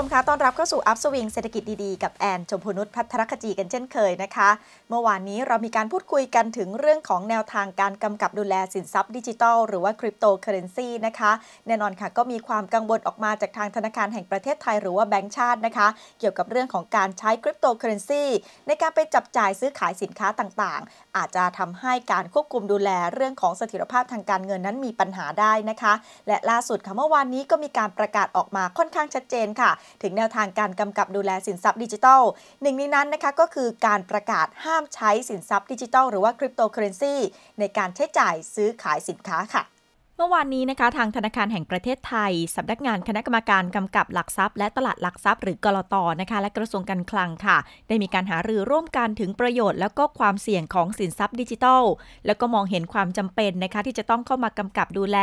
ชมคะต้อนรับเข้าสู่อัพสวิงเศรษฐกิจดีๆกับแอน ชมพูนุช พัทรคจีกันเช่นเคยนะคะ เมื่อวานนี้เรามีการพูดคุยกันถึงเรื่องของแนวทางการกำกับดูแลสินทรัพย์ดิจิทัลหรือว่าคริปโตเคอเรนซีนะคะ แน่นอนค่ะก็มีความกังวลออกมาจากทางธนาคารแห่งประเทศไทยหรือว่าแบงก์ชาตินะคะ เกี่ยวกับเรื่องของการใช้คริปโตเคอเรนซีในการไปจับจ่ายซื้อขายสินค้าต่างๆ อาจจะทำให้การควบคุมดูแลเรื่องของเสถียรภาพทางการเงินนั้นมีปัญหาได้นะคะ และล่าสุดค่ะเมื่อวานนี้ก็มีการประกาศออกมาค่อนข้างชัดเจนค่ะถึงแนวทางการกำกับดูแลสินทรัพย์ดิจิทัล หนึ่งในนั้นนะคะก็คือการประกาศห้ามใช้สินทรัพย์ดิจิทัลหรือว่าคริปโตเคอเรนซีในการใช้จ่ายซื้อขายสินค้าค่ะเมื่อวานนี้นะคะ ทางธนาคารแห่งประเทศไทยสำนักงานคณะกรรมการกำกับหลักทรัพย์ และตลาดหลักทรัพย์หรือกลตนะคะและกระทรวงการคลังค่ะ ได้มีการหารือร่วมกันถึงประโยชน์และก็ความเสี่ยงของสินทรัพย์ดิจิทัลแล้วก็มองเห็นความจำเป็นนะคะที่จะต้องเข้ามากำกับดูแล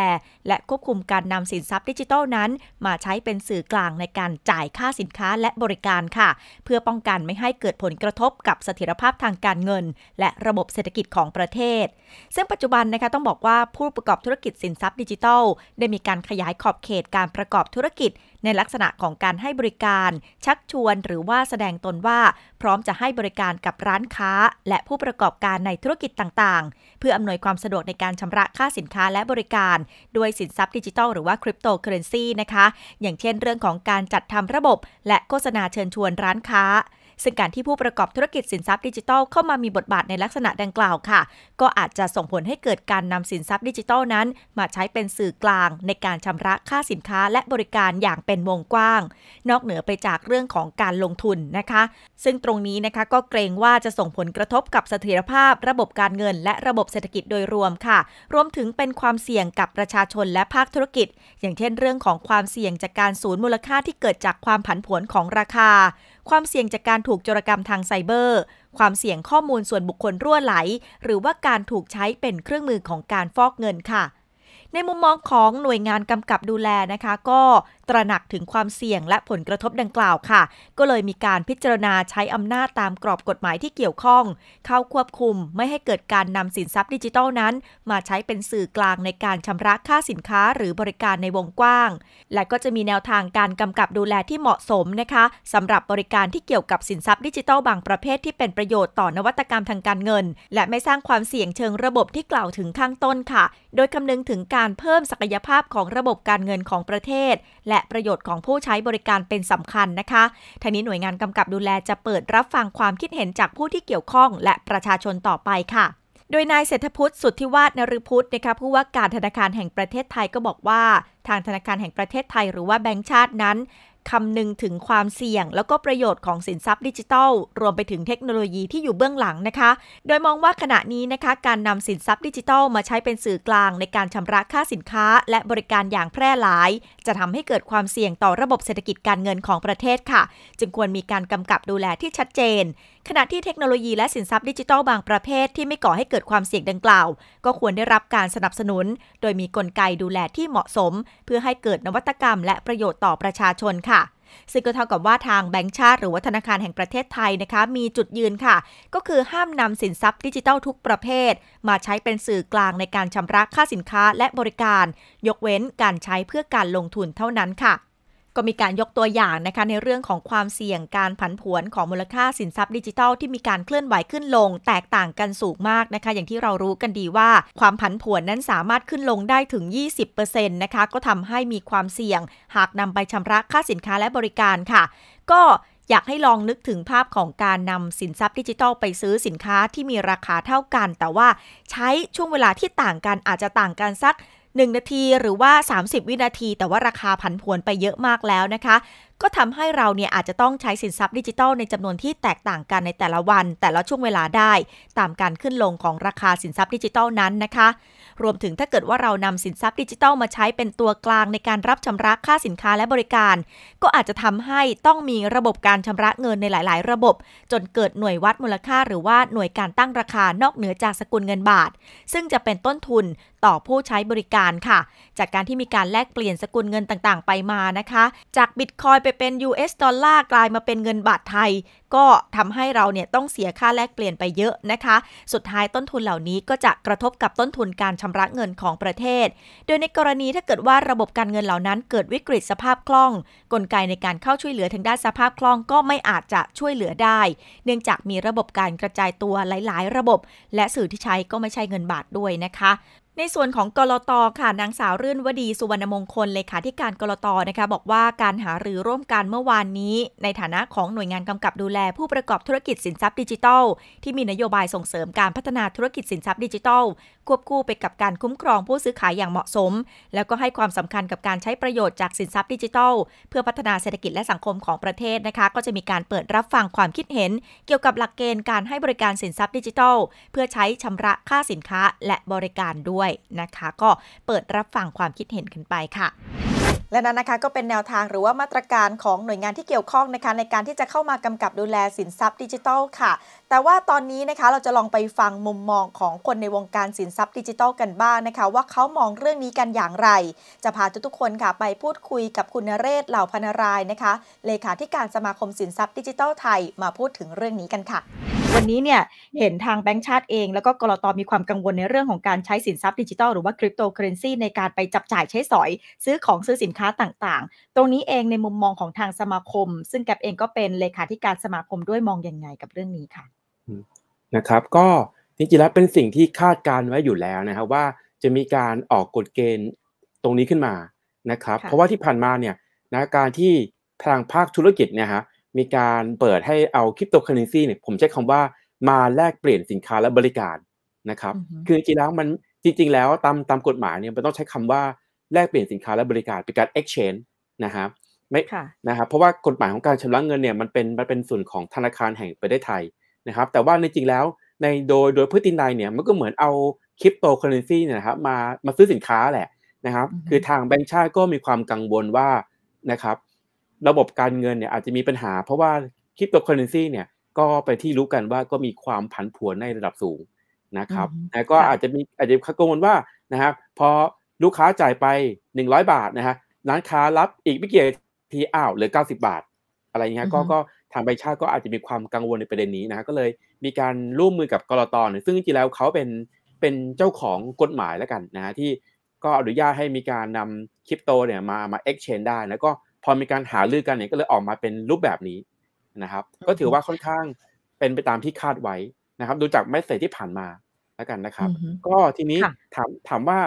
และควบคุมการนำสินทรัพย์ดิจิทัลนั้น มาใช้เป็นสื่อกลางในการจ่ายค่าสินค้าและบริการค่ะ เพื่อป้องกันไม่ให้เกิดผลกระทบกับเสถียรภาพทางการเงินและระบบเศรษฐกิจของประเทศ ซึ่งปัจจุบันนะคะต้องบอกว่าผู้ประกอบธุรกิจสินทรัพย์รัพย์ดิจิทัลได้มีการขยายขอบเขตการประกอบธุรกิจ ในลักษณะของการให้บริการ ชักชวนหรือว่าแสดงตนว่า พร้อมจะให้บริการกับร้านค้า และผู้ประกอบการในธุรกิจต่าง ๆ เพื่ออำนวยความสะดวกในการชำระค่าสินค้าและบริการ ด้วยสินทรัพย์ดิจิทัลหรือว่าคริปโตเคอเรนซีนะคะ อย่างเช่นเรื่องของการจัดทำระบบ และโฆษณาเชิญชวนร้านค้าซึ่งการที่ผู้ประกอบธุรกิจสินทรัพย์ดิจิทัลเข้ามามีบทบาทในลักษณะดังกล่าวค่ะ ก็อาจจะส่งผลให้เกิดการนำสินทรัพย์ดิจิทัลนั้น มาใช้เป็นสื่อกลาง ในการชำระค่าสินค้าและบริการอย่างเป็นวงกว้าง นอกเหนือไปจากเรื่องของการลงทุนนะคะ ซึ่งตรงนี้นะคะก็เกรงว่าจะส่งผลกระทบกับเสถียรภาพ ระบบการเงิน และระบบเศรษฐกิจโดยรวมค่ะ รวมถึงเป็นความเสี่ยงกับประชาชนและภาคธุรกิจ อย่างเช่นเรื่องของความเสี่ยงจากการสูญมูลค่าที่เกิดจากความผันผวนของราคาความเสี่ยงจากการถูกโจรกรรมทางไซเบอร์ ความเสี่ยงข้อมูลส่วนบุคคลรั่วไหล หรือว่าการถูกใช้เป็นเครื่องมือของการฟอกเงินค่ะ ในมุมมองของหน่วยงานกำกับดูแลนะคะก็ตระหนักถึงความเสี่ยงและผลกระทบดังกล่าวค่ะ ก็เลยมีการพิจารณาใช้อำนาจตามกรอบกฎหมายที่เกี่ยวข้อง เข้าควบคุมไม่ให้เกิดการนำสินทรัพย์ดิจิทัลนั้น มาใช้เป็นสื่อกลางในการชำระค่าสินค้า หรือบริการในวงกว้าง และก็จะมีแนวทางการกำกับดูแลที่เหมาะสมนะคะสำหรับบริการที่เกี่ยวกับสินทรัพย์ดิจิทัลบางประเภทที่เป็นประโยชน์ต่อนวัตกรรมทางการเงิน และไม่สร้างความเสี่ยงเชิงระบบที่กล่าวถึงข้างต้นค่ะ โดยคำนึงถึงการเพิ่มศักยภาพของระบบการเงินของประเทศและและประโยชน์ของผู้ใช้บริการเป็นสำคัญนะคะ ทางนี้หน่วยงานกำกับดูแลจะเปิดรับฟังความคิดเห็นจากผู้ที่เกี่ยวข้องและประชาชนต่อไปค่ะ โดยนายเศรษฐพุทธสุทธิวาฒนฤพุทธนะคะผู้ว่าการธนาคารแห่งประเทศไทยก็บอกว่า ทางธนาคารแห่งประเทศไทยหรือว่าแบงก์ชาตินั้นคำนึงถึงความเสี่ยงแล้วก็ประโยชน์ของสินทรัพย์ดิจิทัลรวมไปถึงเทคโนโลยีที่อยู่เบื้องหลังนะคะ โดยมองว่าขณะนี้นะคะ การนำสินทรัพย์ดิจิทัล มาใช้เป็นสื่อกลางในการชำระค่าสินค้า และบริการอย่างแพร่หลาย จะทำให้เกิดความเสี่ยงต่อระบบเศรษฐกิจการเงินของประเทศค่ะ จึงควรมีการกำกับดูแลที่ชัดเจน ขณะที่เทคโนโลยีและสินทรัพย์ดิจิทัลบางประเภท ที่ไม่ก่อให้เกิดความเสี่ยงดังกล่าว ก็ควรได้รับการสนับสนุน โดยมีกลไกดูแลที่เหมาะสม เพื่อให้เกิดนวัตกรรม และประโยชน์ต่อประชาชนค่ะซึ่งก็เท่ากับว่าทางแบงก์ชาติ หรือว่าธนาคารแห่งประเทศไทยนะคะ มีจุดยืนค่ะ ก็คือห้ามนำสินทรัพย์ดิจิทัลทุกประเภท มาใช้เป็นสื่อกลางในการชำระค่าสินค้าและบริการ ยกเว้นการใช้เพื่อการลงทุนเท่านั้นค่ะก็มีการยกตัวอย่างนะคะในเรื่องของความเสี่ยงการผันผวนของมูลค่าสินทรัพย์ดิจิทัลที่มีการเคลื่อนไหวขึ้นลง แตกต่างกันสูงมากนะคะ อย่างที่เรารู้กันดีว่าความผันผวนนั้นสามารถขึ้นลงได้ถึง 20%นะคะก็ทำให้มีความเสี่ยง หากนำไปชำระค่าสินค้าและบริการค่ะ ก็อยากให้ลองนึกถึงภาพของการนำสินทรัพย์ดิจิทัลไป ซื้อสินค้าที่มีราคาเท่ากัน แต่ว่าใช้ช่วงเวลาที่ต่างกันอาจจะต่างกันสัก1 นาทีหรือว่า 30 วินาทีแต่ว่าราคาผันผวนไปเยอะมากแล้วนะคะ ก็ทำให้เราเนี่ย อาจจะต้องใช้สินทรัพย์ดิจิทัลในจำนวนที่แตกต่างกันในแต่ละวัน แต่ละช่วงเวลาได้ ตามการขึ้นลงของราคาสินทรัพย์ดิจิทัลนั้นนะคะ รวมถึงถ้าเกิดว่าเรานำสินทรัพย์ดิจิทัลมาใช้เป็นตัวกลางในการรับชำระค่าสินค้าและบริการ ก็อาจจะทำให้ต้องมีระบบการชำระเงินในหลาย ๆ ระบบ จนเกิดหน่วยวัดมูลค่าหรือว่าหน่วยการตั้งราคานอกเหนือจากสกุลเงินบาท ซึ่งจะเป็นต้นทุนต่อผู้ใช้บริการค่ะ จากการที่มีการแลกเปลี่ยนสกุลเงินต่างๆ ไปมานะคะ จากบิตคอยไปเป็น US ดอลลาร์กลายมาเป็นเงินบาทไทย ก็ทำให้เราเนี่ยต้องเสียค่าแลกเปลี่ยนไปเยอะนะคะ สุดท้ายต้นทุนเหล่านี้ก็จะกระทบกับต้นทุนการชำระเงินของประเทศ โดยในกรณีถ้าเกิดว่าระบบการเงินเหล่านั้นเกิดวิกฤตสภาพคล่อง กลไกในการเข้าช่วยเหลือทางด้านสภาพคล่องก็ไม่อาจจะช่วยเหลือได้ เนื่องจากมีระบบการกระจายตัวหลายๆ ระบบ และสื่อที่ใช้ก็ไม่ใช่เงินบาทด้วยนะคะในส่วนของกรตค่ะนางสาวรื่นวดี สุวรรณมงคลเลขาธิการกรตนะคะบอกว่าการหารือร่วมกันเมื่อวานนี้ ในฐานะของหน่วยงานกำกับดูแล ผู้ประกอบธุรกิจสินทรัพย์ดิจิทัลที่มีนโยบายส่งเสริมการพัฒนาธุรกิจสินทรัพย์ดิจิทัลควบคู่ไปกับการคุ้มครองผู้ซื้อขายอย่างเหมาะสม แล้วก็ให้ความสำคัญกับการใช้ประโยชน์จากสินทรัพย์ดิจิทัลเพื่อพัฒนาเศรษฐกิจและสังคมของประเทศนะคะ ก็จะมีการเปิดรับฟังความคิดเห็น เกี่ยวกับหลักเกณฑ์การให้บริการสินทรัพย์ดิจิทัลเพื่อใช้ชำระค่าสินค้าและบริการด้วยนะคะ ก็เปิดรับฟังความคิดเห็นกันไปค่ะ และนั้นนะคะก็เป็นแนวทางหรือว่ามาตรการของหน่วยงานที่เกี่ยวข้องนะคะในการที่จะเข้ามากำกับดูแลสินทรัพย์ดิจิทัลค่ะแต่ว่าตอนนี้นะคะเราจะลองไปฟังมุมมองของคนในวงการสินทรัพย์ดิจิทัลกันบ้างนะคะว่าเขามองเรื่องนี้กันอย่างไร จะพาทุกๆคนค่ะไปพูดคุยกับคุณนเรศเหล่าพนารายนะคะ เลขาธิการสมาคมสินทรัพย์ดิจิทัลไทยมาพูดถึงเรื่องนี้กันค่ะ วันนี้เนี่ย เห็นทางแบงก์ชาติเองแล้วก็กรตอมีความกังวลในเรื่องของการใช้สินทรัพย์ดิจิทัลหรือว่าคริปโตเคอเรนซีในการไปจับจ่ายใช้สอย ซื้อของซื้อสินค้าต่างๆ ตรงนี้เองในมุมมองของทางสมาคม ซึ่งแกเองก็เป็นเลขาธิการสมาคมด้วยมองอยังไงกับเรื่องนี้ค่ะนะครับก็จริงๆแล้วเป็นสิ่งที่คาดการไว้อยู่แล้วนะครับว่าจะมีการออกกฎเกณฑ์ตรงนี้ขึ้นมานะครับเพราะว่าที่ผ่านมาเนี่ยนะการที่ทางภาคธุรกิจเนี่ยฮะมีการเปิดให้เอาคริปโตเคอเรนซีเนี่ยผมใช้คำว่ามาแลกเปลี่ยนสินค้าและบริการนะครับคือจริงๆแล้วมันจริงๆแล้วตามตามกฎหมายเนี่ยมันต้องใช้คำว่าแลกเปลี่ยนสินค้าและบริการ เป็นการ exchange นะครับไม่นะครับเพราะว่ากฎหมายของการชำระเงินเนี่ยมันเป็นมันเป็นส่วนของธนาคารแห่งประเทศไทยนะครับแต่ว่าในจริงแล้วในโดยโดยพืนตินใดเนี่ย มันก็เหมือนเอาคริปโตเคอเรนซีเนี่ยนะครับมามาซื้อสินค้าแหละนะครับคือทางแบงก์ชาติก็มีความกังวลว่านะครับระบบการเงินเนี่ยอาจจะมีปัญหา เพราะว่าคริปโตเคอเรนซีเนี่ยก็ไปที่รู้กันว่าก็มีความผันผวนในระดับสูงนะครับ้วก็อาจจะมีอาจจะกังวลว่านะครับพอลูกค้าจ่ายไป 100 บาทนะฮะร้านค้ารับอีกไม่กี่ทีอ้าวเหลือ 90 บาท อะไรเงี้ยก็ก็ทางใบชาติก็อาจจะมีความกังวลในประเด็นนี้นะก็เลยมีการร่วมมือกับกรตอน ซึ่งจริงๆแล้วเขาเป็นเป็นเจ้าของกฎหมายแล้วกันนะที่ก็อนุญาตให้มีการนำคริปโต เนี่ยมามาเอ็กชแนนได้แล้วก็พอมีการหาลือกันเนี่ย ก็เลยออกมาเป็นรูปแบบนี้นะครับ ก็ถือว่าค่อนข้างเป็นไปตามที่คาดไว้นะครับ ดูจากแมสเซจที่ผ่านมาแล้วกันนะครับ ก็ทีนี้ถามถามว่า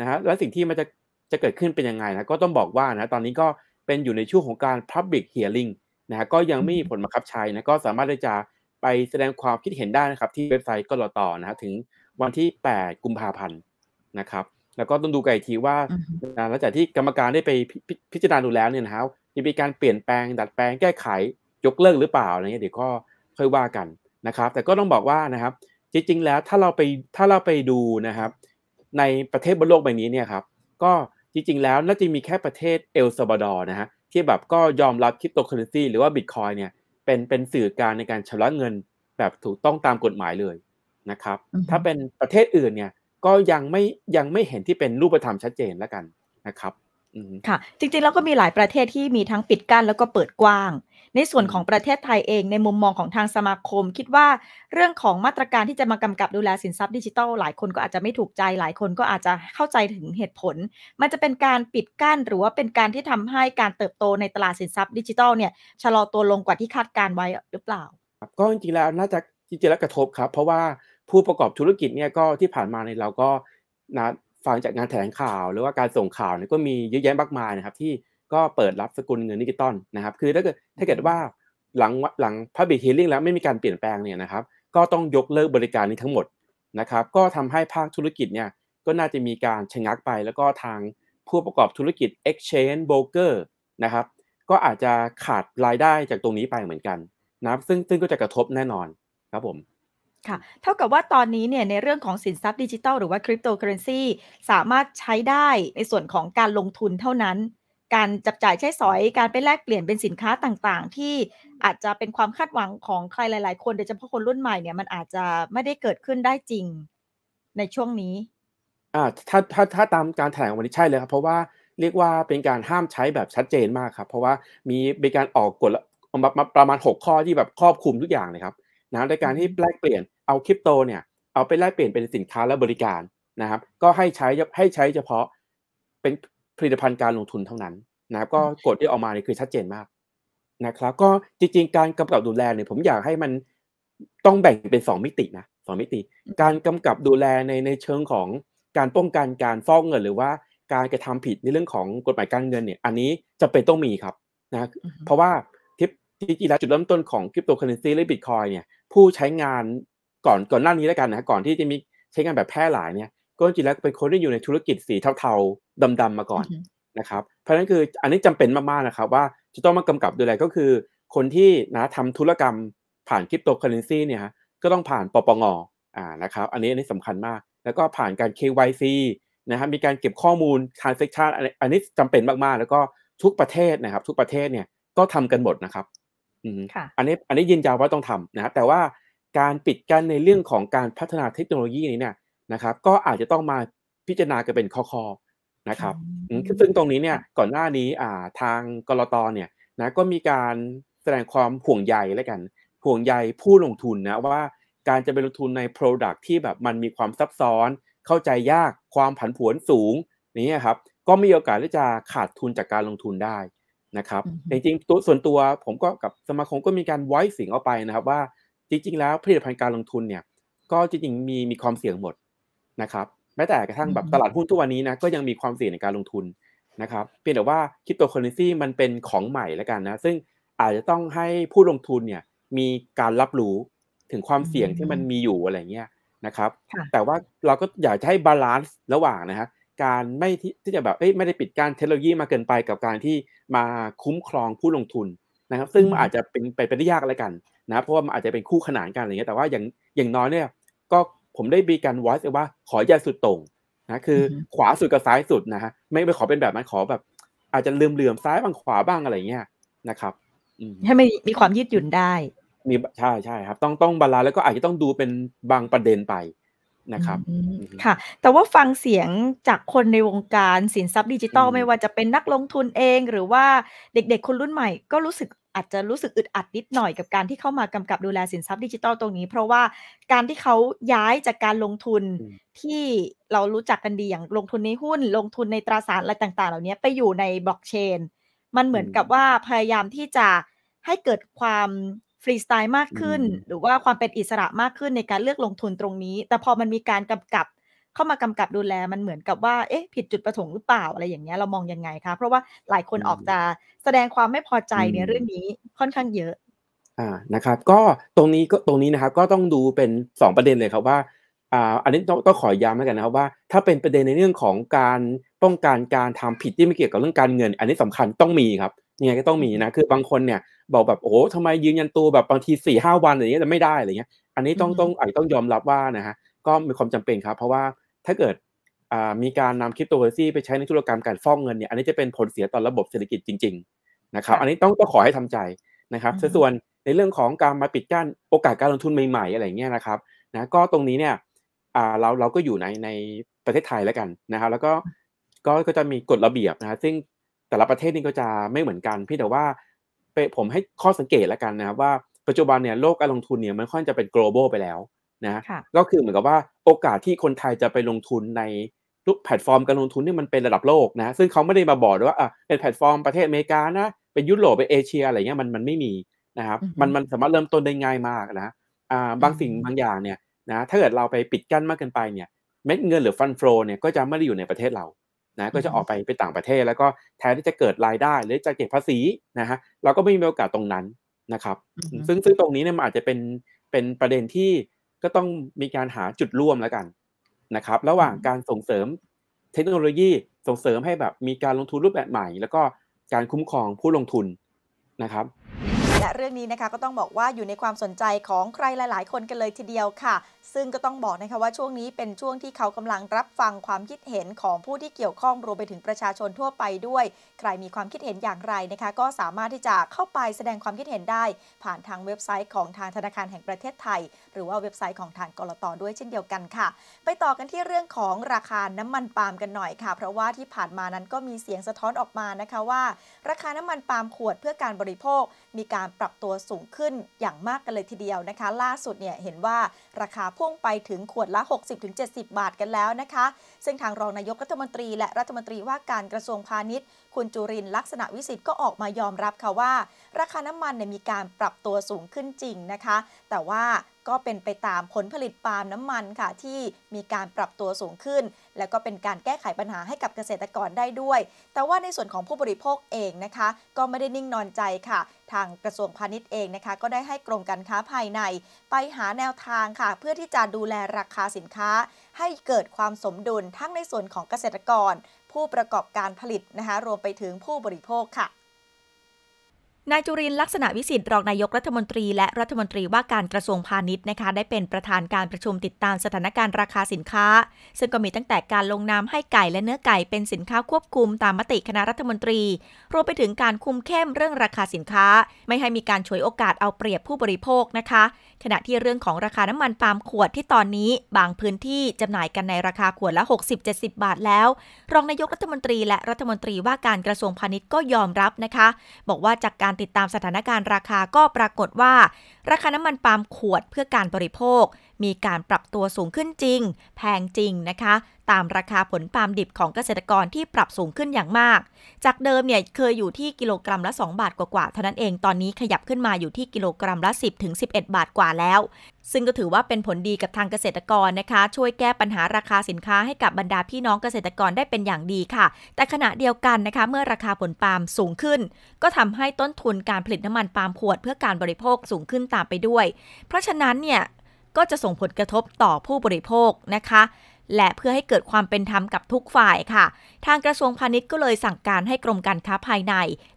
นะฮะ แล้วสิ่งที่มันจะจะเกิดขึ้นเป็นยังไงนะ ก็ต้องบอกว่านะตอนนี้ก็เป็นอยู่ในช่วงของการ Public Hearing นะก็ยังไม่มีผลบังคับใช้นะก็สามารถจะไปแสดงความคิดเห็นได้นะครับ ที่เว็บไซต์กรตอนะะถึงวันที่ 8 กุมภาพันธ์นะครับ แล้วก็ต้องดูกันอีกทีว่าหลังจากที่กรรมการได้ไปพิจารณาดูแล้วเนี่ยนะครับจะมีการเปลี่ยนแปลง ดัดแปลงแก้ไข ยกเลิกหรือเปล่าอะไรเงี้ยเดี๋ยวก็ค่อยว่ากันนะครับ แต่ก็ต้องบอกว่านะครับ จริงๆแล้วถ้าเราไปถ้าเราไปดูนะครับในประเทศบนโลกใบนี้เนี่ยครับก็จริงๆแล้วน่าจะมีแค่ประเทศเอลซาบาดอร์นะฮะที่แบบก็ยอมรับคริปโตเคอเรนซีหรือว่าบิตคอยเนี่ยเป็นเป็นสื่อการในการชำระเงินแบบถูกต้องตามกฎหมายเลยนะครับถ้าเป็นประเทศอื่นเนี่ยก็ยังไม่ยังไม่เห็นที่เป็นรูปธรรมชัดเจนแล้วกันนะครับค่ะจริง ๆ แล้วก็มีหลายประเทศที่มีทั้งปิดกั้นแล้วก็เปิดกว้างในส่วนของประเทศไทยเองในมุมมองของทางสมาคม คิดว่าเรื่องของมาตรการที่จะมากำกับดูแลสินทรัพย์ ดิจิทัลหลายคนก็อาจจะไม่ถูกใจหลายคน ก็อาจจะเข้าใจถึงเหตุผล มันจะเป็นการปิดกั้น หรือว่าเป็นการที่ทำให้การเติบโตในตลาดสินทรัพย์ ดิจิทัลเนี่ยชะลอตัวลงกว่าที่คาดการไว้หรือเปล่าก็จริงๆแล้วน่าจะจริงๆแล้วกระทบครับเพราะว่าผู้ประกอบธุรกิจเนี่ยก็ที่ผ่านมาในเราก็นะฟังจากงานแถลงข่าว หรือว่าการส่งข่าวเนี่ยก็มีเยอะแยะมากมายนะครับที่ก็เปิดรับสกุลเงินดิจิตอลนะครับคือถ้าเกิดถ้าเกิดว่าหลังหลังพับบิคเฮลิ่งแล้วไม่มีการเปลี่ยนแปลงเนี่ยนะครับ ก็ต้องยกเลิกบริการนี้ทั้งหมดนะครับ ก็ทำให้ภาคธุรกิจเนี่ยก็น่าจะมีการชะงักไป แล้วก็ทางผู้ประกอบธุรกิจ Exchange Broker นะครับก็อาจจะขาดรายได้จากตรงนี้ไปเหมือนกันนะครับซึ่งซึ่งก็จะกระทบแน่นอนครับผมค่ะเท่ากับว่าตอนนี้เนี่ยในเรื่องของสินทรัพย์ดิจิทัลหรือว่าคริปโตเคอเรนซีสามารถใช้ได้ในส่วนของการลงทุนเท่านั้นการจับจ่ายใช้สอยการไปแลกเปลี่ยนเป็นสินค้าต่างๆที่อาจจะเป็นความคาดหวังของใครหลายๆ คนโดยเฉพาะคนรุ่นใหม่เนี่ยมันอาจจะไม่ได้เกิดขึ้นได้จริงในช่วงนี้อ่าถ้าถ้าถ้าตามการแถลงวันนี้ใช่เลยครับ เพราะว่าเรียกว่าเป็นการห้ามใช้แบบชัดเจนมากครับเพราะว่ามีเป็นการออกกฎประมาณ 6 ข้อที่แบบครอบคลุมทุกอย่างเลยครับนะในการที่แลกเปลี่ยนเอาคริปโตเนี่ยเอาไปแลกเปลี่ยนเป็นสินค้าและบริการนะครับก็ให้ใช้ให้ใช้เฉพาะเป็นผลิตภัณฑ์การลงทุนเท่านั้นนะครับ ก็กฎที่ออกมาเนี่ยคือชัดเจนมากนะครับก็จริง ๆ การกำกับดูแลเนี่ยผมอยากให้มันต้องแบ่งเป็น 2 มิตินะสองมิติ การกำกับดูแลในในเชิงของการป้องกันการฟอกเงินหรือว่าการกระทำผิดในเรื่องของกฎหมายการเงินเนี่ย อันนี้จะเป็นต้องมีครับนะเพราะว่าทิปที่จริงแล้วจุดเริ่มต้นของคริปโตเคอเรนซีและบิตคอยเนี่ยผู้ใช้งานก่อนก่อนหน้านี้แล้วกันนะก่อนที่จะมีใช้งานแบบแพร่หลายเนี่ย ก็จริงแล้วเป็นคนที่อยู่ในธุรกิจสีเทาดำ ๆ มาก่อนนะครับ เพราะฉะนั้นคืออันนี้จำเป็นมากๆนะครับ ว่าจะต้องมากำกับดูแลก็คือ คนที่นะทำธุรกรรมผ่านคริปโตเคอเรนซีเนี่ยฮะก็ต้องผ่านปปงอ่านะครับ อันนี้อันนี้สำคัญมาก แล้วก็ผ่านการ KYC นะครับมีการเก็บข้อมูล t าร n เซ็ชั o นอันนี้จำเป็นมากๆ แล้วก็ทุกประเทศนะครับ ทุกประเทศเนี่ยก็ทำกันหมดนะครับอันนี้อันนี้ยืนยันว่าต้องทำนะแต่ว่าการปิดกั้นในเรื่องของการพัฒนาเทคโนโลยีนี้เนี่ยนะครับ ก็อาจจะต้องมาพิจารณากันเป็นข้อนะครับซึ่งตรงนี้เนี่ย ก่อนหน้านี้ทางกรตเนี่ยนะ ก็มีการแสดงความห่วงใยแล้วกัน ห่วงใยผู้ลงทุนนะว่า การจะไปลงทุนใน Product ที่แบบมันมีความซับซ้อน เข้าใจยากความผันผวนสูงนี่ครับ ก็มีโอกาสที่จะขาดทุนจากการลงทุนได้นะครับ จริงๆตัวส่วนตัวผมก็กับสมาคมก็มีการไว้สิ่งเอาไปนะครับ ว่า จริงๆ แล้วผลิตภัณฑ์การลงทุนเนี่ย ก็จริงๆมีมีความเสี่ยงหมดนะครับแม้แต่กระทั่งแบบตลาดหุ้นทุกวันนี้นะก็ยังมีความเสี่ยงในการลงทุนนะครับเพียงแต่ว่าคริปโตเคอเรนซีมันเป็นของใหม่แล้วกันนะซึ่งอาจจะต้องให้ผู้ลงทุนเนี่ยมีการรับรู้ถึงความเสี่ยงที่มันมีอยู่อะไรเงี้ยนะครับแต่ว่าเราก็อยากจะให้บาลานซ์ระหว่างนะฮะการไม่ที่จะแบบไม่ได้ปิดการเทคโนโลยีมาเกินไปกับการที่มาคุ้มครองผู้ลงทุนนะครับ ซึ่งมันอาจจะเป็นไปปได้ยากอะไรกันนะเพราะว่ามันอาจจะเป็นคู่ขนานกันอะไรเงี้ยแต่ว่าอย่างอย่างน้อยเนี่ยก็ผมได้มีการวอยซ์ว่าขอย่าสุดตรงนะคือขวาสุดกับซ้ายสุดนะฮะไม่ไม่ขอเป็นแบบนั้นขอแบบอาจจะเลื่อมๆซ้ายบ้างขวาบ้างอะไรเงี้ยนะครับให้ม่มีความยืดหยุ่นได้ มีใช่ใช่ครับต้องต้องบาลานแล้วก็อาจจะต้องดูเป็นบางประเด็นไปนะครับค่ะแต่ว่าฟังเสียงจากคนในวงการสินทรัพย์ดิจิตอลไม่ว่าจะเป็นนักลงทุนเองหรือว่าเด็ก ๆ คนรุ่นใหม่ก็รู้สึกอาจจะรู้สึกอึดอัด นิดหน่อยกับการที่เข้ามากำกับดูแลสินทรัพย์ดิจิทัลตรงนี้ เพราะว่าการที่เขาย้ายจากการลงทุนที่เรารู้จักกันดี อย่างลงทุนในหุ้นลงทุนในตราสารอะไรต่าง ๆเหล่านี้ไปอยู่ในบล็อกเชนมันเหมือนกับว่าพยายามที่จะให้เกิดความฟรีสไตล์มากขึ้น หรือว่าความเป็นอิสระมากขึ้นในการเลือกลงทุนตรงนี้ แต่พอมันมีการกำกับเข้ามากำกับดูแลมันเหมือนกับว่าเอ๊ะผิดจุดประสงค์หรือเปล่าอะไรอย่างเงี้ยเรามองยังไงคะเพราะว่าหลายคนออกจะแสดงความไม่พอใจในเรื่องนี้ค่อนข้างเยอะอ่านะครับก็ตรงนี้ก็ตรงนี้นะครับก็ต้องดูเป็น 2 ประเด็นเลยครับว่าอ่าอันนี้ต้องต้องขอย้ำแล้วกันนะครับว่าถ้าเป็นประเด็นในเรื่องของการป้องกันการทำผิดที่ไม่เกี่ยวกับเรื่องการเงิน อันนี้สำคัญต้องมีครับยังไงก็ต้องมีนะคือบางคนเนี่ย บอกแบบโอ้ทำไมยืนยันตัวแบบบางที4ี่ห้าวันอะไรเงี้ยแต่ไม่ได้อะไรเงี้ย อันนี้ต้องต้องอาจต้องยอมรับว่านะฮะก็มีความจำเป็นครับ เพราะว่าถ้าเกิดมีการนำคริปโตเคอเรซีไปใช้ในธุรกรรมการฟ้องเงินเนี่ย อันนี้จะเป็นผลเสียต่อระบบเศรษฐกิจจริงๆนะครับ อันนี้ต้องต้องขอให้ทำใจนะครับ ส่วนในเรื่องของการมาปิดกั้นโอกาสการลงทุนใหม่ๆอะไรเงี้ยนะครับนะ ก็ตรงนี้เนี่ยเราเราก็อยู่ในในประเทศไทยแล้วกันนะครับ แล้วก็ก็ก็จะมีกฎระเบียบนะซึ่งแต่ละประเทศนี่ก็จะไม่เหมือนกันพี่แต่ว่าผมให้ข้อสังเกตแล้วกันนะครับว่าปัจจุบันเนี่ยโลกการลงทุนเนี่ยมันค่อนจะเป็น global ไปแล้วนะก็คือเหมือนกับว่าโอกาสที่คนไทยจะไปลงทุนในทุกแพลตฟอร์ม การลงทุนนี่มันเป็นระดับโลกนะซึ่งเขาไม่ได้มาบอกว่าอ่ะเป็นแพลตฟอร์มประเทศอเมริกานะ เป็นยุโรปเป็นเอเชียอะไรเงี้ยมันมันไม่มีนะครับมันมันสามารถเริ่มต้นได้ง่ายมากนะอ่าบางสิ่งบางอย่างเนี่ยนะถ้าเกิดเราไปปิดกั้นมากเกินไปเนี่ยเม็ดเงินหรือฟันฟลูเนี่ยก็จะไม่ได้อยู่ในประเทศเรานะก็จะออกไปไปต่างประเทศแล้วก็แทนที่จะเกิดรายได้หรือจะเก็บภาษีนะฮะเราก็ไม่มีโอกาสตรงนั้นนะครับซึ่งซึ่งตรงนี้เนี่ยมันอาจจะเป็นเป็นประเด็นที่ก็ต้องมีการหาจุดร่วมแล้วกันนะครับ ระหว่างการส่งเสริมเทคโนโลยีส่งเสริมให้แบบมีการลงทุนรูปแบบใหม่ แล้วก็การคุ้มครองผู้ลงทุนนะครับและเรื่องนี้นะคะก็ต้องบอกว่าอยู่ในความสนใจของใครหลายๆคนกันเลยทีเดียวค่ะซึ่งก็ต้องบอกนะคะว่าช่วงนี้เป็นช่วงที่เขากำลังรับฟังความคิดเห็นของผู้ที่เกี่ยวข้องรวมไปถึงประชาชนทั่วไปด้วยใครมีความคิดเห็นอย่างไรนะคะ ก็สามารถที่จะเข้าไปแสดงความคิดเห็นได้ ผ่านทางเว็บไซต์ของทางธนาคารแห่งประเทศไทย หรือว่าเว็บไซต์ของทางกรตด้วยเช่นเดียวกันค่ะ ไปต่อกันที่เรื่องของราคาน้ำมันปาล์มกันหน่อยค่ะ เพราะว่าที่ผ่านมานั้นก็มีเสียงสะท้อนออกมานะคะว่าราคาน้ำมันปาล์มขวดเพื่อการบริโภค มีการปรับตัวสูงขึ้นอย่างมากกันเลยทีเดียวนะคะ ล่าสุดเนี่ยเห็นว่าราคาพุ่งไปถึงขวดละ 60-70 บาทกันแล้วนะคะ ซึ่งทางรองนายกรัฐมนตรีและรัฐมนตรีว่าการกระทรวงพาณิชย์ คุณจุรินลักษณะวิสิทธ์ก็ออกมายอมรับค่ะว่า ราคาน้ำมันมีการปรับตัวสูงขึ้นจริงนะคะ แต่ว่าก็เป็นไปตามผลผลิตปาล์มน้ำมันค่ะ ที่มีการปรับตัวสูงขึ้นและก็เป็นการแก้ไขปัญหาให้กับเกษตรกรได้ด้วย แต่ว่าในส่วนของผู้บริโภคเองนะคะ ก็ไม่ได้นิ่งนอนใจค่ะ ทางกระทรวงพาณิชย์เองนะคะ ก็ได้ให้กรมการค้าภายใน ไปหาแนวทางค่ะ เพื่อที่จะดูแลราคาสินค้า ให้เกิดความสมดุลทั้งในส่วนของเกษตรกร ผู้ประกอบการผลิตนะคะ รวมไปถึงผู้บริโภคค่ะนายจุรินลักษณะวิสิทธิ์รองนายกรัฐมนตรีและรัฐมนตรีว่าการกระทรวงพาณิชย์นะคะ ได้เป็นประธานการประชุมติดตามสถานการณ์ราคาสินค้า ซึ่งก็มีตั้งแต่การลงนามให้ไก่และเนื้อไก่เป็นสินค้าควบคุม ตามมติคณะรัฐมนตรี รวมไปถึงการคุมเข้มเรื่องราคาสินค้า ไม่ให้มีการฉวยโอกาสเอาเปรียบผู้บริโภคนะคะ ขณะที่เรื่องของราคาน้ำมันปาล์มขวดที่ตอนนี้ บางพื้นที่จำหน่ายกันในราคาขวดละ60-70 บาทแล้ว รองนายกรัฐมนตรี และรัฐมนตรีว่าการกระทรวงพาณิชย์ก็ยอมรับนะคะ บอกว่าจากการติดตามสถานการณ์ราคาก็ปรากฏว่า ราคาน้ำมันปาล์มขวดเพื่อการบริโภคมีการปรับตัวสูงขึ้นจริง แพงจริงนะคะ ตามราคาผลปาล์มดิบของเกษตรกรที่ปรับสูงขึ้นอย่างมาก จากเดิมเนี่ยเคยอยู่ที่กิโลกรัมละ2 บาทกว่าๆเท่านั้นเอง ตอนนี้ขยับขึ้นมาอยู่ที่กิโลกรัมละ 10ถึง11 บาทกว่าแล้ว ซึ่งก็ถือว่าเป็นผลดีกับทางเกษตรกรนะคะ ช่วยแก้ปัญหาราคาสินค้าให้กับบรรดาพี่น้องเกษตรกรได้เป็นอย่างดีค่ะ แต่ขณะเดียวกันนะคะ เมื่อราคาผลปาล์มสูงขึ้น ก็ทำให้ต้นทุนการผลิตน้ำมันปาล์มขวดเพื่อการบริโภคสูงขึ้นตามไปด้วย เพราะฉะนั้นเนี่ยก็จะส่งผลกระทบต่อผู้บริโภคนะคะ และเพื่อให้เกิดความเป็นธรรมกับทุกฝ่ายค่ะ ทางกระทรวงพาณิชย์ก็เลยสั่งการให้กรมการค้าภายใน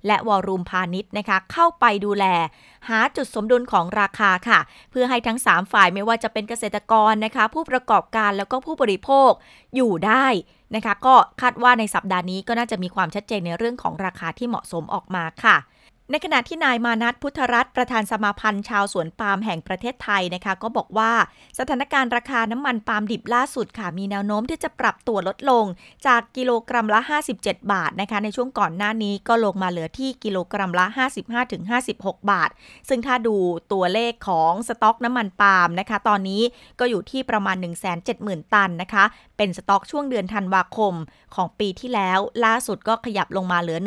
และวอรูมพาณิชย์นะคะเข้าไปดูแล หาจุดสมดุลของราคาค่ะ เพื่อให้ทั้ง 3 ฝ่ายไม่ว่าจะเป็นเกษตรกรนะคะ ผู้ประกอบการแล้วก็ผู้บริโภคอยู่ได้นะคะ ก็คาดว่าในสัปดาห์นี้ก็น่าจะมีความชัดเจนในเรื่องของราคาที่เหมาะสมออกมาค่ะในขณะที่นายมานัทพุทธรัตน์ประธานสมาพันธ์ชาวสวนปาล์มแห่งประเทศไทยนะคะ ก็บอกว่าสถานการณ์ราคาน้ำมันปาล์มดิบล่าสุดค่ะมีแนวโน้มที่จะปรับตัวลดลงจากกิโลกรัมละ 57 บาทนะคะ ในช่วงก่อนหน้านี้ก็ลงมาเหลือที่กิโลกรัมละ 55-56 บาท ซึ่งถ้าดูตัวเลขของสต็อกน้ำมันปาล์มนะคะ ตอนนี้ก็อยู่ที่ประมาณ170,000 ตันนะคะ เป็นสต็อกช่วงเดือนธันวาคมของปีที่แล้วล่าสุดก็ขยับลงมาเหลือ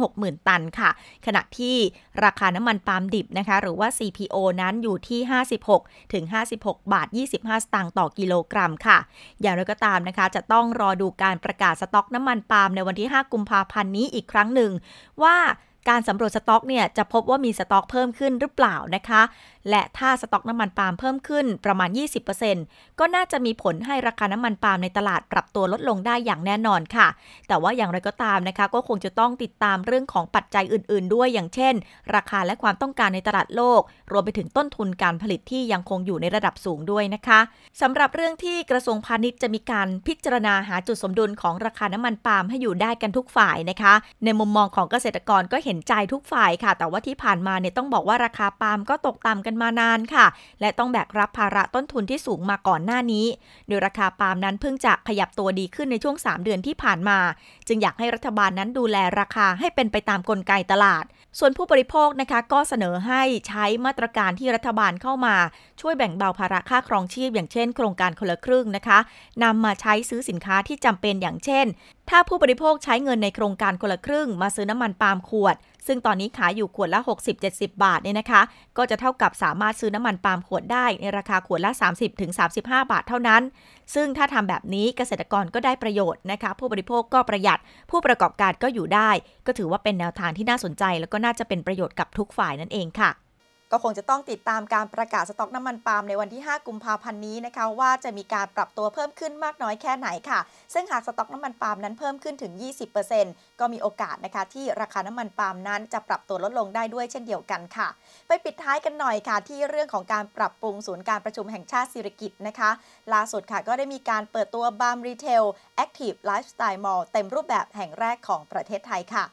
160,000 ตันค่ะ ขณะที่ที่ราคาน้ำมันปาล์มดิบนะคะ หรือว่า CPO นั้นอยู่ที่ 56 ถึง 56 บาท 25 สตางค์ต่อกิโลกรัมค่ะ อย่างไรก็ตามนะคะ จะต้องรอดูการประกาศสต็อกน้ำมันปาล์มในวันที่ 5 กุมภาพันธ์นี้อีกครั้งหนึ่งว่าการสำรวจสต็อกเนี่ยจะพบว่ามีสต็อกเพิ่มขึ้นหรือเปล่านะคะ และถ้าสต็อกน้ำมันปาล์มเพิ่มขึ้นประมาณ 20%ก็น่าจะมีผลให้ราคาน้ำมันปาล์มในตลาดปรับตัวลดลงได้อย่างแน่นอนค่ะ แต่ว่าอย่างไรก็ตามนะคะก็คงจะต้องติดตามเรื่องของปัจจัยอื่นๆด้วยอย่างเช่น ราคาและความต้องการในตลาดโลก รวมไปถึงต้นทุนการผลิตที่ยังคงอยู่ในระดับสูงด้วยนะคะสำหรับเรื่องที่กระทรวงพาณิชย์จะมีการพิจารณาหาจุดสมดุลของราคาน้ำมันปาล์มให้อยู่ได้กันทุกฝ่ายนะคะ ในมุมมองของเกษตรกรก็เห็นห็นใจทุกฝ่ายค่ะแต่ว่าที่ผ่านมาเนี่ยต้องบอกว่าราคาปาล์มก็ตกต่ำกันมานานค่ะ และต้องแบกรับภาระต้นทุนที่สูงมาก่อนหน้านี้โดยราคาปาล์มนั้นเพิ่งจะขยับตัวดีขึ้นในช่วง 3 เดือนที่ผ่านมา จึงอยากให้รัฐบาลนั้นดูแลราคาให้เป็นไปตามกลไกตลาดส่วนผู้บริโภคนะคะก็เสนอให้ใช้มาตรการที่รัฐบาลเข้ามาช่วยแบ่งเบาภาระค่าครองชีพ อย่างเช่น โครงการคนละครึ่งนะคะนำมาใช้ซื้อสินค้าที่จำเป็นอย่างเช่น ถ้าผู้บริโภคใช้เงินในโครงการคนละครึ่ง มาซื้อน้ำมันปาล์มขวดซึ่งตอนนี้ขายอยู่ขวดละ 60-70 บาทเนี่ยนะคะ ก็จะเท่ากับสามารถซื้อน้ำมันปาล์มขวดได้ ในราคาขวดละ 30-35 บาทเท่านั้น ซึ่งถ้าทำแบบนี้เกษตรกรก็ได้ประโยชน์นะคะ ผู้บริโภคก็ประหยัด ผู้ประกอบการก็อยู่ได้ ก็ถือว่าเป็นแนวทางที่น่าสนใจแล้วก็น่าจะเป็นประโยชน์กับทุกฝ่ายนั่นเองค่ะก็คงจะต้องติดตามการประกาศสต็อกน้ำมันปาล์มในวันที่ 5 กุมภาพันธ์นี้นะคะ ว่าจะมีการปรับตัวเพิ่มขึ้นมากน้อยแค่ไหนค่ะ ซึ่งหากสต็อกน้ำมันปาล์มนั้นเพิ่มขึ้นถึง 20%ก็มีโอกาสนะคะที่ราคาน้ำมันปาล์มนั้นจะปรับตัวลดลงได้ด้วยเช่นเดียวกันค่ะ ไปปิดท้ายกันหน่อยค่ะที่เรื่องของการปรับปรุงศูนย์การประชุมแห่งชาติสิริกิตนะคะ ล่าสุดค่ะก็ได้มีการเปิดตัวบาร์มรีเทลแอคทีฟไลฟ์สไตล์มอลเต็มรูปแบบแห่งแรกของประเทศไทยค่ะ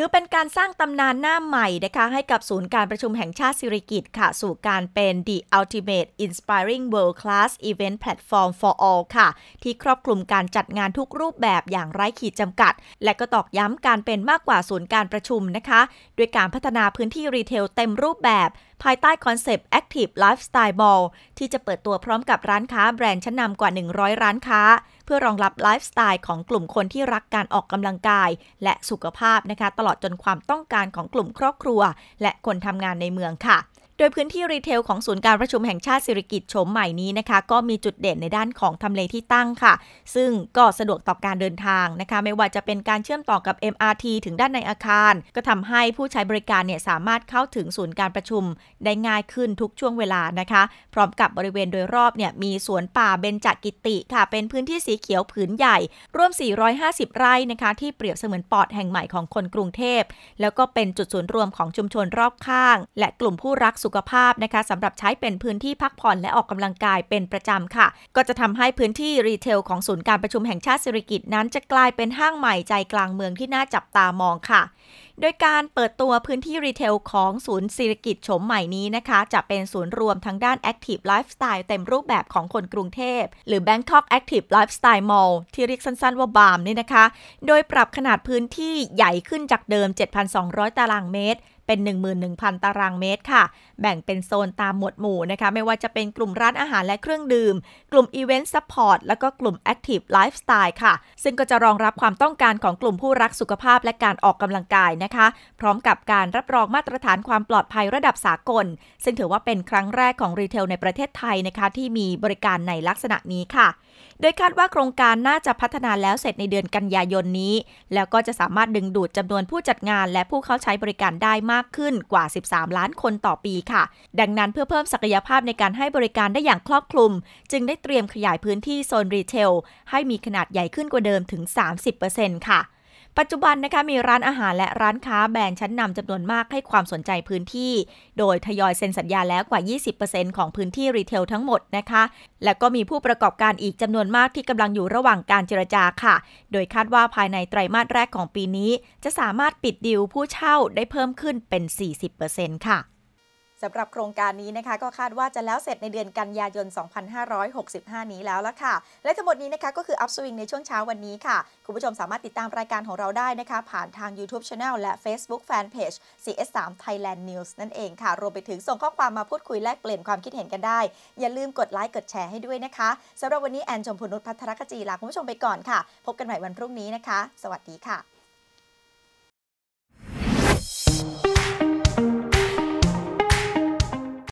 ถือเป็นการสร้างตำนานหน้าใหม่นะคะให้กับศูนย์การประชุมแห่งชาติสิริกิตค่ะ สู่การเป็น The Ultimate Inspiring World Class Event Platform for All ค่ะ ที่ครอบคลุมการจัดงานทุกรูปแบบอย่างไร้ขีดจำกัด และก็ตอกย้ำการเป็นมากกว่าศูนย์การประชุมนะคะด้วยการพัฒนาพื้นที่รีเทลเต็มรูปแบบภายใต้คอนเซปต์ Active Lifestyle Mall ที่จะเปิดตัวพร้อมกับร้านค้าแบรนด์ชั้นนำกว่า 100 ร้านค้า เพื่อรองรับไลฟ์สไตล์ของกลุ่มคนที่รักการออกกำลังกาย และสุขภาพนะคะ ตลอดจนความต้องการของกลุ่มครอบครัว และคนทำงานในเมืองค่ะโดยพื้นที่รีเทลของศูนย์การประชุมแห่งชาติสิริกิติ์โฉมใหม่นี้นะคะ ก็มีจุดเด่นในด้านของทำเลที่ตั้งค่ะ ซึ่งก็สะดวกต่อการเดินทางนะคะ ไม่ว่าจะเป็นการเชื่อมต่อกับ MRT ถึงด้านในอาคาร ก็ทำให้ผู้ใช้บริการเนี่ยสามารถเข้าถึงศูนย์การประชุมได้ง่ายขึ้นทุกช่วงเวลานะคะ พร้อมกับบริเวณโดยรอบเนี่ยมีสวนป่าเบญจกิติค่ะ เป็นพื้นที่สีเขียวผืนใหญ่ร่วม 450 ไร่นะคะ ที่เปรียบเสมือนปอดแห่งใหม่ของคนกรุงเทพแล้วก็เป็นจุดศูนย์รวมของชุมชนรอบข้าง และกลุ่มผู้รักสุสุขภาพนะคะสำหรับใช้เป็นพื้นที่พักผ่อนและออกกำลังกายเป็นประจำค่ะ ก็จะทำให้พื้นที่รีเทล ของศูนย์การประชุมแห่งชาติสิริกิตนั้นจะกลายเป็นห้างใหม่ใจกลางเมืองที่น่าจับตามองค่ะ โดยการเปิดตัวพื้นที่รีเทล ของศูนย์สิริกิตโฉมใหม่นี้นะคะ จะเป็นศูนย์รวมทางด้าน Active Lifestyle เต็มรูปแบบของคนกรุงเทพหรือ Bangkok Active Lifestyle Mall ที่เรียกสั้นๆว่าบามนี่นะคะ โดยปรับขนาดพื้นที่ใหญ่ขึ้นจากเดิม 7,200 ตารางเมตรเป็น 11,000 ตารางเมตรค่ะ แบ่งเป็นโซนตามหมวดหมู่นะคะ ไม่ว่าจะเป็นกลุ่มร้านอาหารและเครื่องดื่ม กลุ่มอีเวนต์ซัพพอร์ต แล้วก็กลุ่มแอคทีฟไลฟ์สไตล์ค่ะ ซึ่งก็จะรองรับความต้องการของกลุ่มผู้รักสุขภาพและการออกกำลังกายนะคะ พร้อมกับการรับรองมาตรฐานความปลอดภัยระดับสากล ซึ่งถือว่าเป็นครั้งแรกของรีเทลในประเทศไทยนะคะ ที่มีบริการในลักษณะนี้ค่ะโดยคาดว่าโครงการน่าจะพัฒนาแล้วเสร็จในเดือนกันยายนนี้ แล้วก็จะสามารถดึงดูดจำนวนผู้จัดงานและผู้เข้าใช้บริการได้มากขึ้นกว่า 13 ล้านคนต่อปีค่ะ ดังนั้นเพื่อเพิ่มศักยภาพในการให้บริการได้อย่างครอบคลุม จึงได้เตรียมขยายพื้นที่โซนรีเทล ให้มีขนาดใหญ่ขึ้นกว่าเดิมถึง 30%ค่ะปัจจุบันนะคะมีร้านอาหารและร้านค้าแบรนด์ชั้นนำจำนวนมากให้ความสนใจพื้นที่ โดยทยอยเซ็นสัญญาแล้วกว่า 20%ของพื้นที่รีเทลทั้งหมดนะคะ และก็มีผู้ประกอบการอีกจำนวนมากที่กำลังอยู่ระหว่างการเจรจาค่ะ โดยคาดว่าภายในไตรมาสแรกของปีนี้ จะสามารถปิดดิวผู้เช่าได้เพิ่มขึ้นเป็น 40%ค่ะสำหรับโครงการนี้นะคะก็คาดว่าจะแล้วเสร็จในเดือนกันยายน 2565 นี้แล้วละค่ะ และทั้งหมดนี้นะคะก็คืออัพสวิงในช่วงเช้าวันนี้ค่ะ คุณผู้ชมสามารถติดตามรายการของเราได้นะคะ ผ่านทาง YouTube Channel และ Facebook Fanpage CS3 Thailand News นั่นเองค่ะ รวมไปถึงส่งข้อความมาพูดคุยแลกเปลี่ยนความคิดเห็นกันได้ อย่าลืมกดไลค์กดแชร์ให้ด้วยนะคะ สำหรับวันนี้แอนชมพูนุชพัทรคจีลาคุณผู้ชมไปก่อนค่ะ พบกันใหม่วันพรุ่งนี้นะคะ สวัสดีค่ะ